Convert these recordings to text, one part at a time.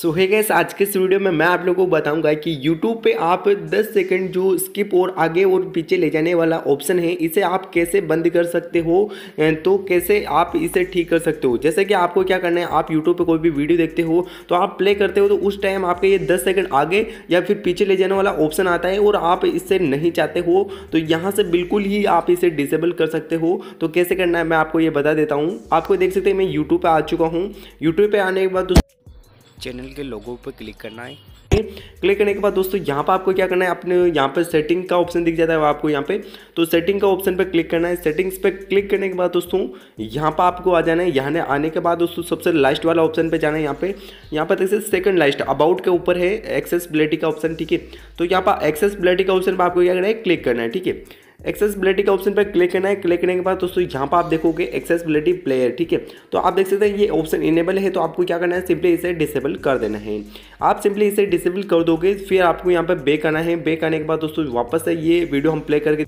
सो है गैस आज के इस वीडियो में मैं आप लोगों को बताऊंगा कि YouTube पे आप 10 सेकंड जो स्किप और आगे और पीछे ले जाने वाला ऑप्शन है इसे आप कैसे बंद कर सकते हो तो कैसे आप इसे ठीक कर सकते हो जैसे कि आपको क्या करना है आप YouTube पे कोई भी वीडियो देखते हो तो आप प्ले करते हो तो उस टाइम आपके ये दस सेकेंड आगे या फिर पीछे ले जाने वाला ऑप्शन आता है और आप इससे नहीं चाहते हो तो यहाँ से बिल्कुल ही आप इसे डिसेबल कर सकते हो तो कैसे करना है मैं आपको ये बता देता हूँ आपको देख सकते हैं मैं यूट्यूब पर आ चुका हूँ यूट्यूब पर आने के बाद तो चैनल के लोगों पर क्लिक करना है क्लिक करने के बाद दोस्तों यहाँ पर आपको क्या करना है अपने यहाँ पर सेटिंग का ऑप्शन दिख जाता है आपको यहाँ पे तो सेटिंग का ऑप्शन पर क्लिक करना है सेटिंग्स पर क्लिक करने के बाद दोस्तों यहाँ पर आपको आ जाना है यहाँ आने के बाद दोस्तों सबसे लास्ट वाला ऑप्शन पर जाना है यहाँ पे यहाँ पर देखिए सेकंड लास्ट अबाउट के ऊपर है एक्सेस का ऑप्शन ठीक है तो यहाँ पर एक्सेस का ऑप्शन पर आपको क्या करना है क्लिक करना है ठीक है एक्सेसबिलिटी के ऑप्शन पर क्लिक करना है क्लिक करने के बाद दोस्तों यहाँ पर आप देखोगे एक्सेसबिलिटी प्लेयर ठीक है तो आप देख सकते हैं ये ऑप्शन इनेबल है तो आपको क्या करना है सिंपली इसे डिसेबल कर देना है आप सिंपली इसे डिसेबल कर दोगे फिर आपको यहाँ पर बेक आना है बेक आने के बाद दोस्तों वापस से ये वीडियो हम प्ले करके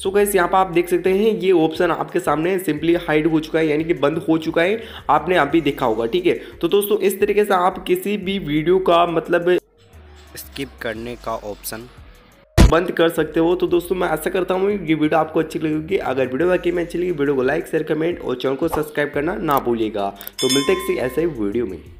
सो गैस यहाँ पर आप देख सकते हैं ये ऑप्शन आपके सामने सिंपली हाइड हो चुका है यानी कि बंद हो चुका है आपने अभी देखा होगा ठीक है तो दोस्तों इस तरीके से आप किसी भी वीडियो का मतलब स्किप करने का ऑप्शन बंद कर सकते हो तो दोस्तों मैं ऐसा करता हूँ ये वीडियो आपको अच्छी लगेगी अगर वीडियो वाकई में अच्छी लगी वीडियो को लाइक शेयर कमेंट और चैनल को सब्सक्राइब करना ना भूलिएगा तो मिलते किसी ऐसे वीडियो में